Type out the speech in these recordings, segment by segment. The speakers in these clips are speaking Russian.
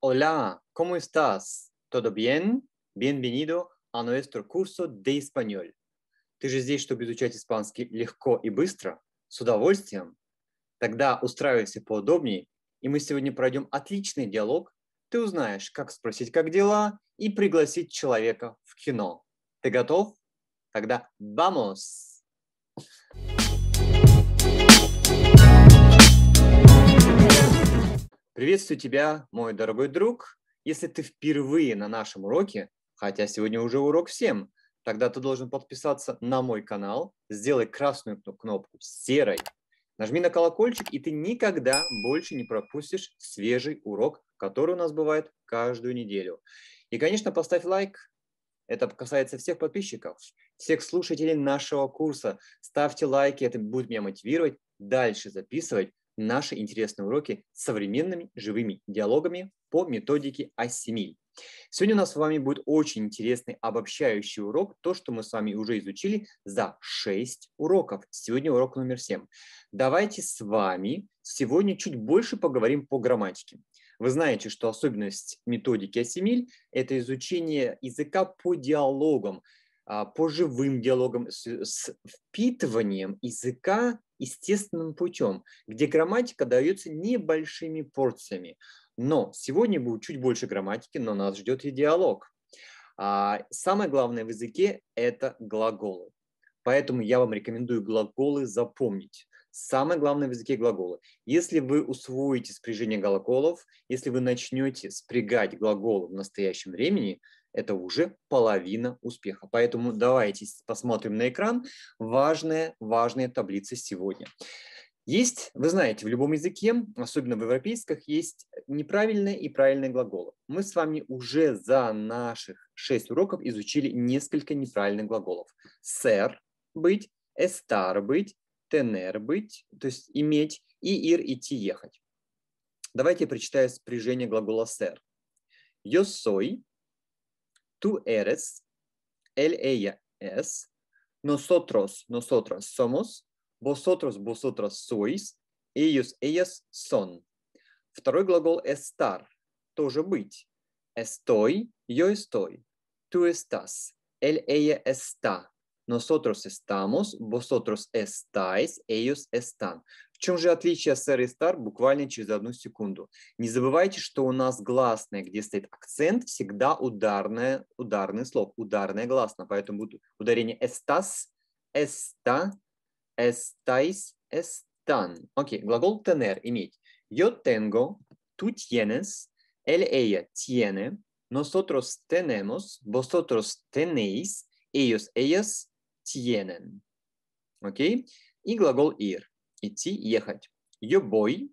Hola, ¿cómo estás? ¿Todo bien? Bienvenido a nuestro curso de español. Ты же здесь, чтобы изучать испанский легко и быстро, с удовольствием. Тогда устраивайся поудобнее, и мы сегодня пройдем отличный диалог. Ты узнаешь, как спросить, как дела, и пригласить человека в кино. Ты готов? Тогда vamos! Приветствую тебя, мой дорогой друг. Если ты впервые на нашем уроке, хотя сегодня уже урок всем, тогда ты должен подписаться на мой канал, сделай красную кнопку серой, нажми на колокольчик, и ты никогда больше не пропустишь свежий урок, который у нас бывает каждую неделю. И, конечно, поставь лайк, это касается всех подписчиков, всех слушателей нашего курса. Ставьте лайки, это будет меня мотивировать дальше записывать наши интересные уроки с современными живыми диалогами по методике Ассимиль. Сегодня у нас с вами будет очень интересный обобщающий урок, то, что мы с вами уже изучили за 6 уроков. Сегодня урок номер 7. Давайте с вами сегодня чуть больше поговорим по грамматике. Вы знаете, что особенность методики Ассимиль – это изучение языка по диалогам. А, по живым диалогам, с, с впитыванием языка естественным путем, где грамматика дается небольшими порциями. Но сегодня будет чуть больше грамматики, но нас ждет и диалог. А самое главное в языке – это глаголы. Поэтому я вам рекомендую глаголы запомнить. Самое главное в языке глаголы. Если вы усвоите спряжение глаголов, если вы начнете спрягать глаголы в настоящем времени – это уже половина успеха. Поэтому давайте посмотрим на экран важная важная таблица сегодня. Есть, вы знаете, в любом языке, особенно в европейских, есть неправильные и правильные глаголы. Мы с вами уже за наших шесть уроков изучили несколько неправильных глаголов. Сэр – быть, эстар – быть, тенер – быть, то есть иметь, и ир – идти, ехать. Давайте я прочитаю спряжение глагола сэр. Yo soy tú eres, él, ella es, nosotros, nosotras somos, вosotros, vosotras sois, ellos, ellas son. Второй глагол estar, тоже быть. Estoy, yo estoy, tú estás, él, ella está, Nosotros estamos, vosotros estáis, ellos están. В чем же отличие сэр и стар буквально через одну секунду? Не забывайте, что у нас гласное, где стоит акцент, всегда ударное, ударный слог, ударное гласно. Поэтому будет ударение estás, esta, estáis, están. Окей, глагол tener, иметь. Yo tengo, tú tienes, él, ella tiene, nosotros tenemos, vosotros tenéis, ellos, ellas tienen. Окей? Okay? И глагол ir. Идти, ехать. Yo voy,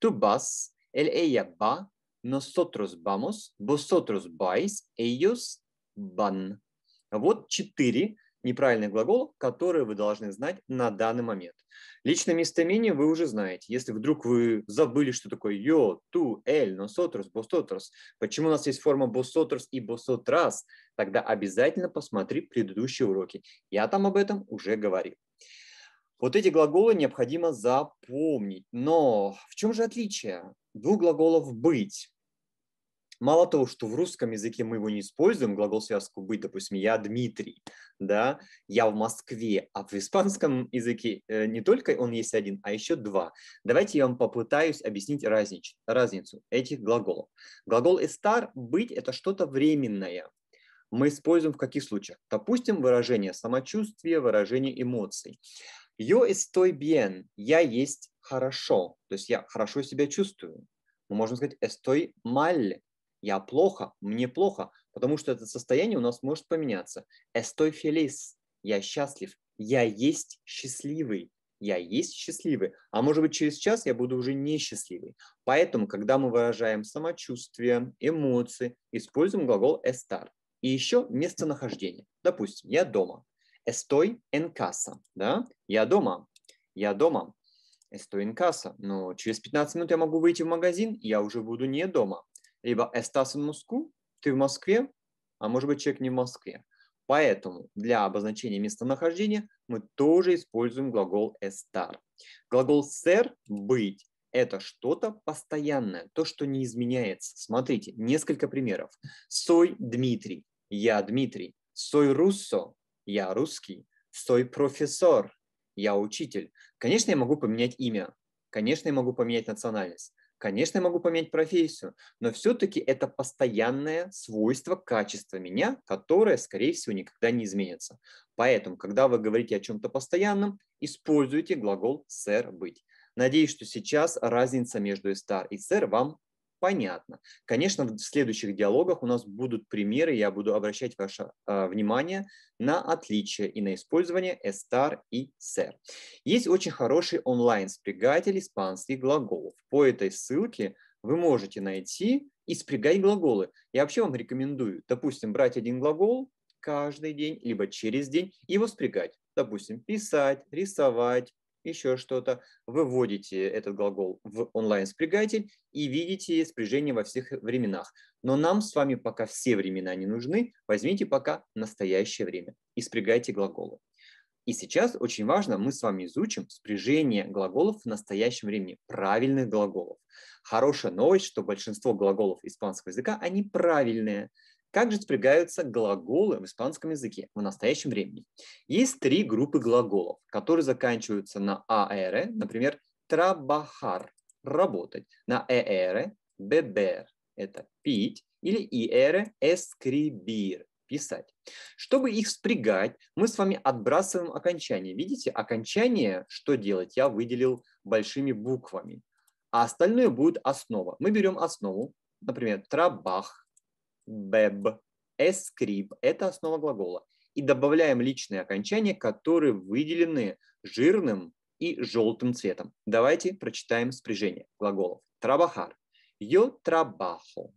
tú vas, él, ella va, nosotros vamos, vosotros vais, ellos van. Вот четыре неправильных глаголов, которые вы должны знать на данный момент. Личное местоимение вы уже знаете. Если вдруг вы забыли, что такое yo, tu, el, nosotros, vosotros, почему у нас есть форма vosotros и vosotras, тогда обязательно посмотри предыдущие уроки. Я там об этом уже говорил. Вот эти глаголы необходимо запомнить. Но в чем же отличие двух глаголов «быть»? Мало того, что в русском языке мы его не используем, глагол связку «быть», допустим, «я Дмитрий», да, «я в Москве», а в испанском языке э, не только он есть один, а еще два. Давайте я вам попытаюсь объяснить разниц, разницу этих глаголов. Глагол «estar» – «быть» – это что-то временное, мы используем в каких случаях? Допустим, выражение самочувствия, выражение эмоций. Yo estoy bien. Я есть хорошо. То есть я хорошо себя чувствую. Мы можем сказать estoy mal я плохо, мне плохо, потому что это состояние у нас может поменяться. Estoy feliz, я счастлив, я есть счастливый, я есть счастливый. А может быть, через час я буду уже несчастливый. Поэтому, когда мы выражаем самочувствие, эмоции, используем глагол estar. И еще местонахождение. Допустим, я дома. Estoy en casa. Да? Я дома. Я дома. Estoy en casa. Но через 15 минут я могу выйти в магазин, и я уже буду не дома либо «estás en Moscú», «ты в Москве», а может быть человек не в Москве. Поэтому для обозначения местонахождения мы тоже используем глагол «estar». Глагол «ser» – «быть» – это что-то постоянное, то, что не изменяется. Смотрите, несколько примеров. «Soy Дмитрий» – «я Дмитрий». «Soy руссо, – «я русский». «Soy профессор» – «я учитель». Конечно, я могу поменять имя. Конечно, я могу поменять национальность. Конечно, я могу поменять профессию, но все-таки это постоянное свойство качества меня, которое, скорее всего, никогда не изменится. Поэтому, когда вы говорите о чем-то постоянном, используйте глагол «сэр быть». Надеюсь, что сейчас разница между «стар» и «сэр» вам понятно. Конечно, в следующих диалогах у нас будут примеры, я буду обращать ваше э, внимание на отличия и на использование «estar» и «ser». Есть очень хороший онлайн-спрягатель испанских глаголов. По этой ссылке вы можете найти и спрягать глаголы. Я вообще вам рекомендую, допустим, брать один глагол каждый день, либо через день, и его спрягать. Допустим, писать, рисовать, еще что-то, вы вводите этот глагол в онлайн-спрягатель и видите спряжение во всех временах. Но нам с вами пока все времена не нужны, возьмите пока настоящее время и спрягайте глаголы. И сейчас очень важно, мы с вами изучим спряжение глаголов в настоящем времени, правильных глаголов. Хорошая новость, что большинство глаголов испанского языка, они правильные – как же спрягаются глаголы в испанском языке в настоящем времени? Есть три группы глаголов, которые заканчиваются на «аэре», например, «трабахар» – «работать», на «ээре» – «бебер» – это «пить», или «иэре» – «эскрибир» – «писать». Чтобы их спрягать, мы с вами отбрасываем окончание. Видите, окончание, что делать, я выделил большими буквами. А остальное будет основа. Мы берем основу, например, «трабах», beb, escrib – это основа глагола. И добавляем личные окончания, которые выделены жирным и желтым цветом. Давайте прочитаем спряжение глаголов. Трабахар. Yo trabajo.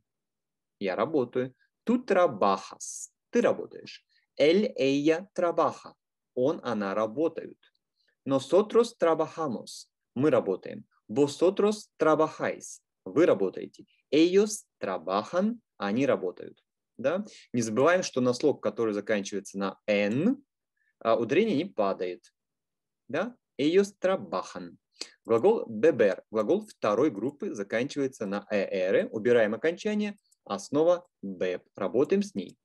Я работаю. Tú trabajas. Ты работаешь. Él, ella trabaja. Он, она работают. Nosotros trabajamos. Мы работаем. Vosotros trabajáis. Вы работаете. Ellos trabajan а они работают. Да? Не забываем, что на слог, который заканчивается на «н», а ударение не падает. Да? ее страбахан. Глагол «бебер», глагол второй группы, заканчивается на «эр», убираем окончание, основа «беб», работаем с ней.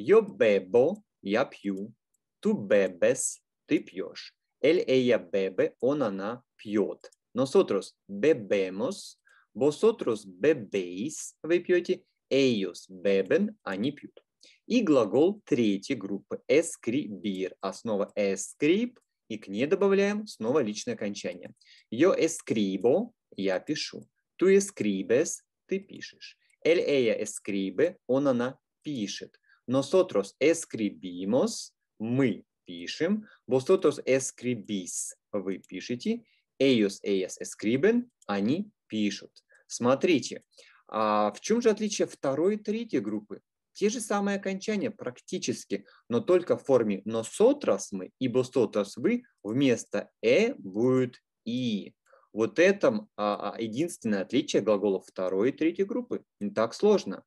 Yo бебо, я пью. Ту бебес, ты пьешь. Эль эя бебе, он, она пьет. Nosotros bebemos, vosotros bebéis, вы пьете, Ellos beben – они пьют. И глагол третьей группы – escribir. Основа escrib и к ней добавляем снова личное окончание. Yo escribo – я пишу. Tú escribes – ты пишешь. Él, ella escribe – он, она пишет. Nosotros escribimos – мы пишем. Vosotros escribís – вы пишете. Ellos, ellas escriben – они пишут. Смотрите, а в чем же отличие второй и третьей группы? Те же самые окончания практически, но только в форме но и ибо сотрослы вместо «э» будет «и». Вот это а, а, единственное отличие глаголов второй и третьей группы. Не так сложно.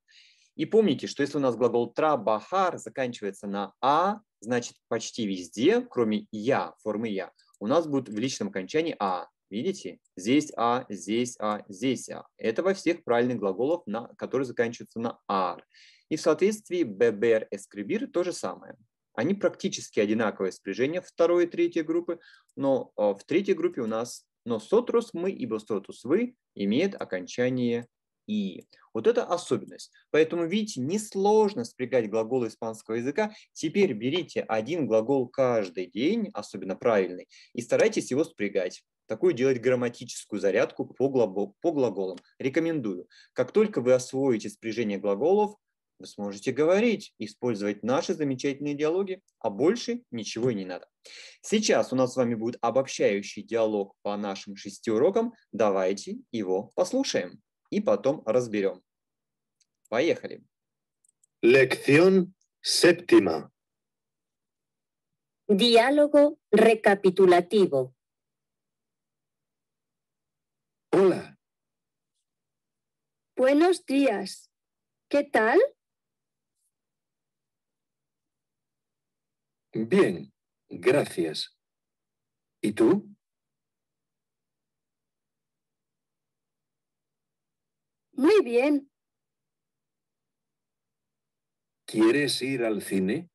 И помните, что если у нас глагол «трабахар» заканчивается на «а», значит почти везде, кроме «я», формы «я», у нас будет в личном окончании «а». Видите? Здесь а, здесь а, здесь а. Это во всех правильных глаголов, на, которые заканчиваются на ар. И в соответствии ББР эскрибир то же самое. Они практически одинаковое спряжение второй и третьей группы, но э, в третьей группе у нас но сотрус мы и бостротус вы имеет окончание и. Вот это особенность. Поэтому, видите, несложно спрягать глаголы испанского языка. Теперь берите один глагол каждый день, особенно правильный, и старайтесь его спрягать. Такую делать грамматическую зарядку по, глагол, по глаголам. Рекомендую. Как только вы освоите спряжение глаголов, вы сможете говорить, использовать наши замечательные диалоги, а больше ничего и не надо. Сейчас у нас с вами будет обобщающий диалог по нашим шести урокам. Давайте его послушаем. Y потом Vaya Lección séptima. Diálogo recapitulativo. Hola. Buenos días. ¿Qué tal? Bien, gracias. ¿Y tú? Muy bien. ¿Quieres ir al cine?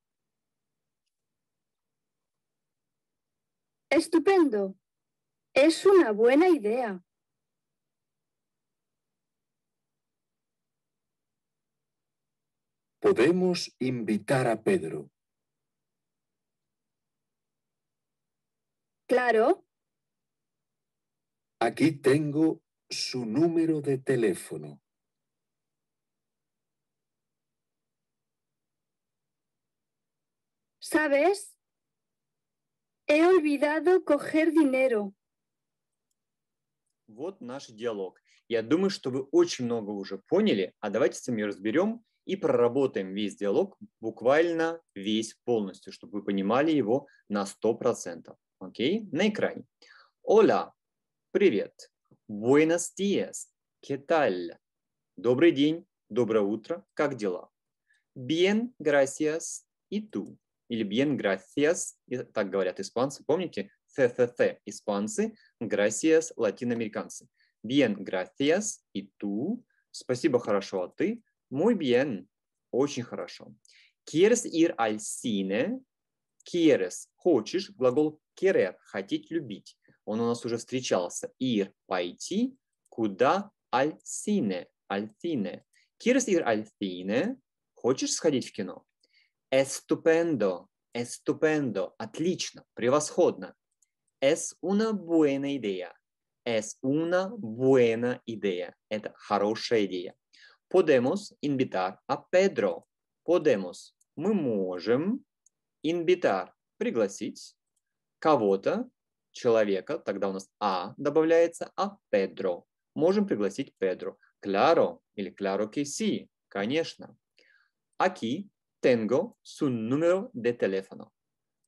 Estupendo. Es una buena idea. Podemos invitar a Pedro. Claro. Aquí tengo su número de teléfono. ¿Sabes? He olvidado coger dinero. Вот наш диалог. Я думаю, что вы очень много уже поняли, а давайте с вами разберем и проработаем весь диалог буквально весь полностью, чтобы вы понимали его на 100%. Окей? На экране. Оля, привет. Buenos días. ¿Qué tal? Добрый день, доброе утро, как дела? Bien, gracias. y tú? Или bien, gracias. И так говорят испанцы, помните? ТТТ испанцы, gracias латиноамериканцы. Bien, gracias. y tú? Спасибо, хорошо, а ты? Muy bien. Очень хорошо. Quieres ir al cine? Quieres. Хочешь. Глагол querer. Хотеть, любить он у нас уже встречался. Ир пойти, куда Альсине. Альсине. Кирс ир Альсине. Хочешь сходить в кино? Estupendo. Estupendo. Отлично. Превосходно. Es una buena idea. Es una buena idea. Это хорошая идея. Podemos invitar a Pedro. Podemos. Мы можем invitar. Пригласить кого-то человека, тогда у нас а добавляется, а Педро. Можем пригласить Педро. Кларо или кларо que sí, конечно. Aquí tengo su número de teléfono.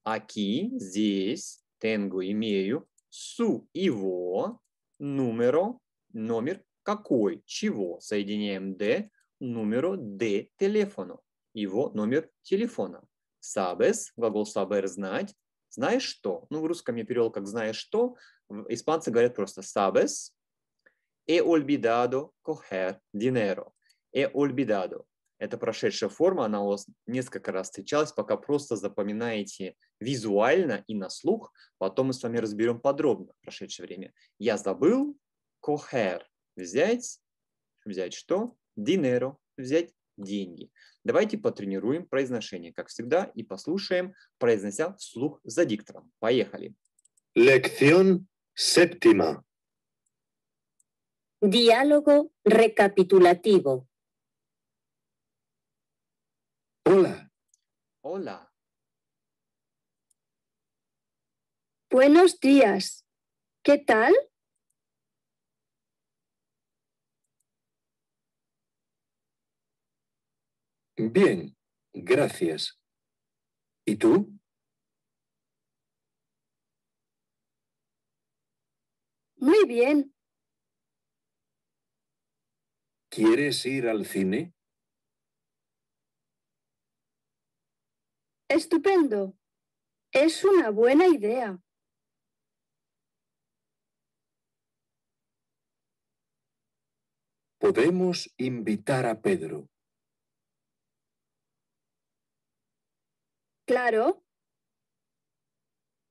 Aquí, здесь, tengo, имею, su, его, número, номер, какой, чего. Соединяем de, número de teléfono, его номер телефона. Sabes, глагол saber, знать, знаешь что? Ну, в русском я перевел как знаешь что. Испанцы говорят просто sabes. He olvidado coger dinero. He olvidado. Это прошедшая форма, она у вас несколько раз встречалась, пока просто запоминаете визуально и на слух. Потом мы с вами разберем подробно прошедшее время. Я забыл coger. Взять, взять что? Dinero. Взять деньги. Давайте потренируем произношение, как всегда, и послушаем, произнося вслух за диктором. Поехали. Lección септима. Diálogo recapitulativo. Hola. Hola. Buenos días. ¿Qué tal? Bien, gracias. ¿Y tú? Muy bien. ¿Quieres ir al cine? Estupendo. Es una buena idea. Podemos invitar a Pedro. Claro.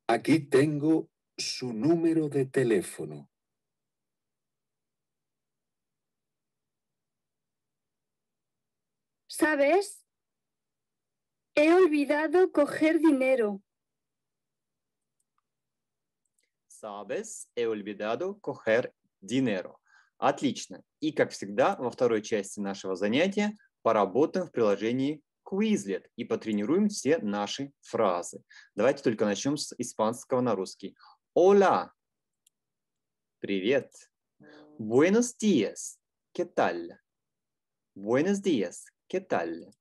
Aquí tengo su número de teléfono. ¿Sabes? He olvidado coger dinero. ¿Sabes? He olvidado coger dinero. Отлично. И, как всегда, во второй части нашего занятия поработаем в приложении Quizlet и потренируем все наши фразы. Давайте только начнем с испанского на русский. Hola. Привет. Buenos días. ¿Qué tal? Buenos días. ¿Qué tal?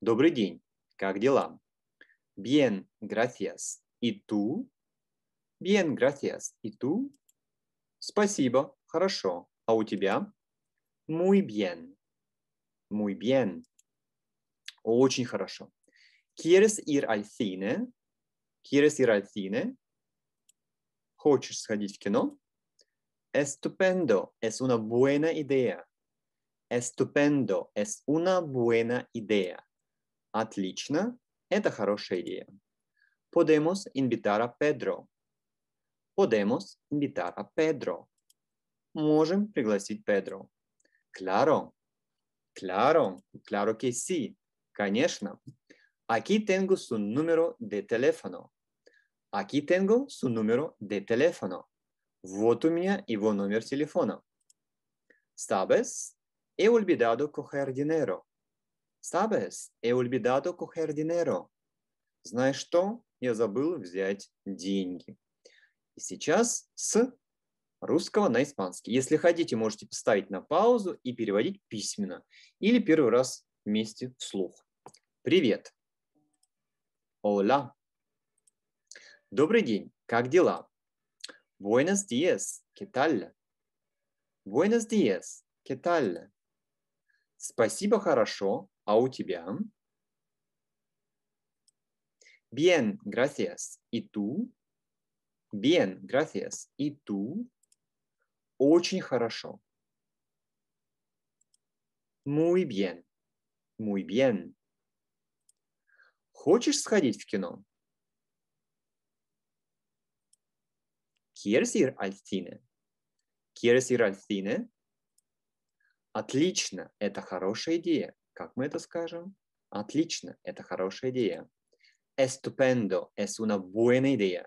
Добрый день. Как дела? Bien, gracias. И tú? Bien, gracias. И tú? Спасибо. Хорошо. А у тебя? Muy bien. Muy bien. Очень хорошо. ¿Quieres ir al cine? ¿Quieres ir al cine? ¿Хочешь сходить в кино? Estupendo, es una buena idea. Estupendo, es una buena idea. Отлично, это хорошая идея. Podemos invitar a Pedro. Podemos invitar a Pedro. Можем пригласить Pedro. Claro, claro, claro que sí. Конечно. Aquí tengo su número de teléfono. Aquí tengo su número de teléfono. Вот у меня его номер телефона. Sabes? He olvidado coger dinero. Sabes? He olvidado coger dinero. Знаешь что? Я забыл взять деньги. И сейчас с русского на испанский. Если хотите, можете поставить на паузу и переводить письменно. Или первый раз вместе вслух. Привет. Hola. Добрый день. Как дела? Buenos días. ¿Qué tal? Buenos días. ¿Qué tal? Спасибо, хорошо. А у тебя? Bien, gracias. И tú? Bien, gracias. И tú? Очень хорошо. Muy bien. Muy bien. Хочешь сходить в кино? Quieres ir al cine? Quieres ir al cine? Отлично, это хорошая идея. Как мы это скажем? Отлично, это хорошая идея. Estupendo es una buena idea.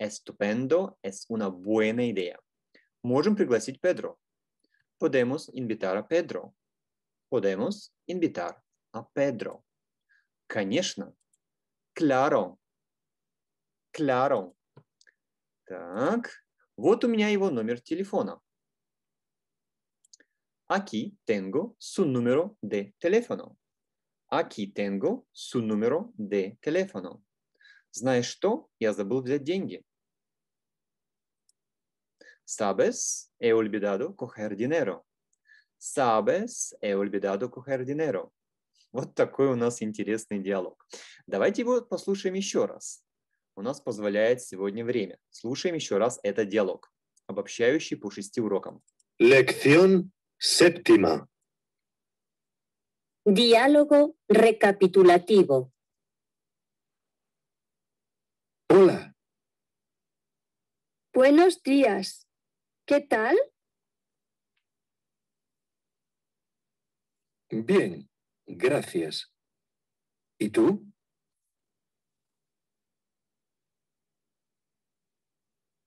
Estupendo es una buena idea. Можем пригласить Педро. Podemos invitar a Pedro. Podemos invitar a Pedro. Конечно, Claro. Claro. Так, вот у меня его номер телефона. Aquí tengo su número de teléfono. Aquí tengo su número de teléfono. Знаешь что? Я забыл взять деньги. Sabes, he olvidado coger dinero. Sabes, he olvidado coger dinero. Вот такой у нас интересный диалог. Давайте его послушаем еще раз. У нас позволяет сегодня время. Слушаем еще раз этот диалог, обобщающий по шести урокам. Lección септима. Diálogo recapitulativo. Hola. Buenos días. ¿Qué tal? Bien. gracias. ¿Y tú?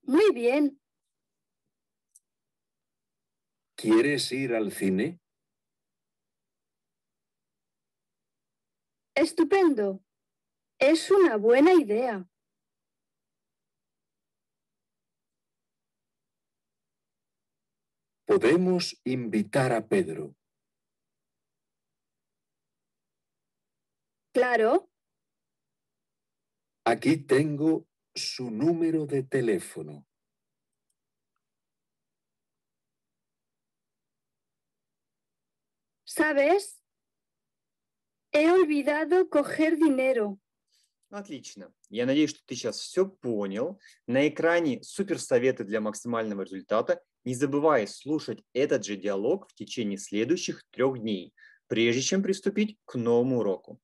Muy bien. ¿Quieres ir al cine? Estupendo. Es una buena idea. Podemos invitar a Pedro. Claro. Aquí tengo su número de teléfono. ¿Sabes? He olvidado coger dinero. Отлично. Я надеюсь, что ты сейчас все понял. На экране суперсоветы для максимального результата. Не забывай слушать этот же диалог в течение следующих трех дней, прежде чем приступить к новому уроку.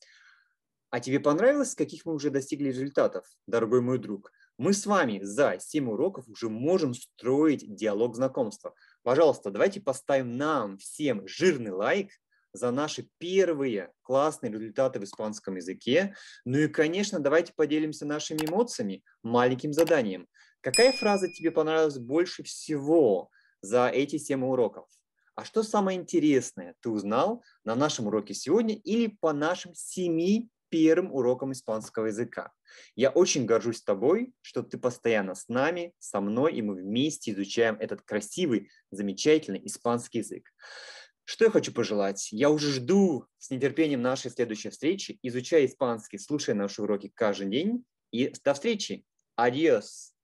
А тебе понравилось, каких мы уже достигли результатов, дорогой мой друг? Мы с вами за 7 уроков уже можем строить диалог знакомства. Пожалуйста, давайте поставим нам всем жирный лайк за наши первые классные результаты в испанском языке. Ну и, конечно, давайте поделимся нашими эмоциями маленьким заданием. Какая фраза тебе понравилась больше всего за эти 7 уроков? А что самое интересное ты узнал на нашем уроке сегодня или по нашим семи первым уроком испанского языка. Я очень горжусь тобой, что ты постоянно с нами, со мной, и мы вместе изучаем этот красивый, замечательный испанский язык. Что я хочу пожелать? Я уже жду с нетерпением нашей следующей встречи. Изучай испанский, слушая наши уроки каждый день. И до встречи. adiós.